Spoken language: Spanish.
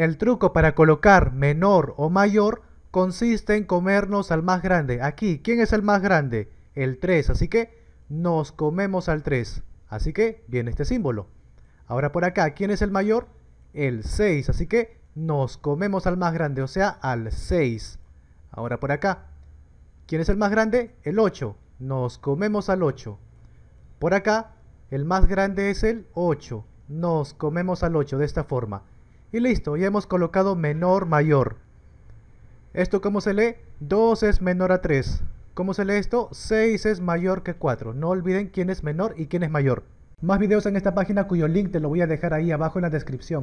El truco para colocar menor o mayor consiste en comernos al más grande. Aquí, ¿quién es el más grande? El 3, así que nos comemos al 3. Así que viene este símbolo. Ahora por acá, ¿quién es el mayor? El 6, así que nos comemos al más grande, o sea, al 6. Ahora por acá, ¿quién es el más grande? El 8, nos comemos al 8. Por acá, el más grande es el 8, nos comemos al 8 de esta forma. Y listo, ya hemos colocado menor, mayor. ¿Esto cómo se lee? 2 es menor a 3. ¿Cómo se lee esto? 6 es mayor que 4. No olviden quién es menor y quién es mayor. Más videos en esta página cuyo link te lo voy a dejar ahí abajo en la descripción.